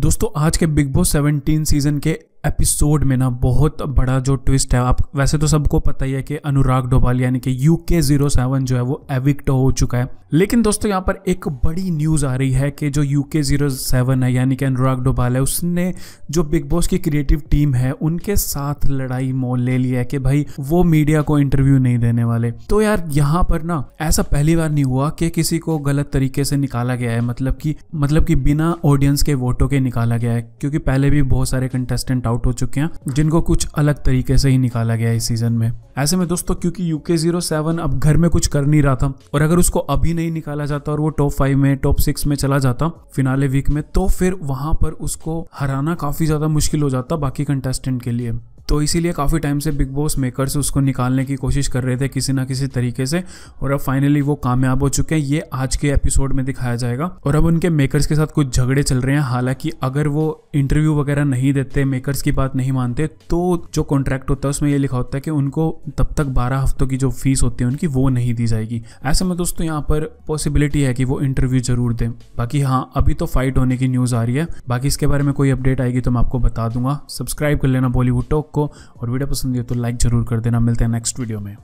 दोस्तों आज के बिग बॉस 17 सीजन के एपिसोड में ना बहुत बड़ा जो ट्विस्ट है आप वैसे तो सबको पता ही है कि अनुराग डोभाल यानी कि यू के जीरो सेवन जो है वो एविक्ट हो चुका है लेकिन दोस्तों यहाँ पर एक बड़ी न्यूज़ आ रही है कि जो यू के ज़ीरो सेवन है यानी कि अनुराग डोभाल है उसने जो बिग बॉस की क्रिएटिव टीम है उनके साथ लड़ाई मोल ले लिया है कि भाई वो मीडिया को इंटरव्यू नहीं देने वाले तो यार यहाँ पर ना ऐसा पहली बार नहीं हुआ कि किसी को गलत तरीके से निकाला गया है मतलब कि मतलब कि बिना ऑडियंस के वोटों के निकाला गया है क्योंकि पहले भी बहुत सारे कंटेस्टेंट आउट हो चुके हैं जिनको कुछ अलग तरीके से ही निकाला गया है इस सीजन में ऐसे में दोस्तों क्योंकि यूके जीरो सेवन अब घर में कुछ कर नहीं रहा था और अगर उसको अभी नहीं निकाला जाता और वो टॉप फाइव में टॉप सिक्स में चला जाता फिनाले वीक में तो फिर वहां पर उसको हराना काफी ज्यादा मुश्किल हो जाता बाकी कंटेस्टेंट के लिए तो इसीलिए काफ़ी टाइम से बिग बॉस मेकर्स उसको निकालने की कोशिश कर रहे थे किसी ना किसी तरीके से और अब फाइनली वो कामयाब हो चुके हैं ये आज के एपिसोड में दिखाया जाएगा और अब उनके मेकर्स के साथ कुछ झगड़े चल रहे हैं हालांकि अगर वो इंटरव्यू वगैरह नहीं देते मेकर्स की बात नहीं मानते तो जो कॉन्ट्रैक्ट होता है उसमें ये लिखा होता है कि उनको तब तक बारह हफ्तों की जो फीस होती है उनकी वो नहीं दी जाएगी ऐसे में दोस्तों यहाँ पर पॉसिबिलिटी है कि वो इंटरव्यू जरूर दें बाकी हाँ अभी तो फाइट होने की न्यूज़ आ रही है बाकी इसके बारे में कोई अपडेट आएगी तो मैं आपको बता दूंगा सब्सक्राइब कर लेना बॉलीवुड टॉक को और वीडियो पसंद आई तो लाइक ज़रूर कर देना मिलते हैं नेक्स्ट वीडियो में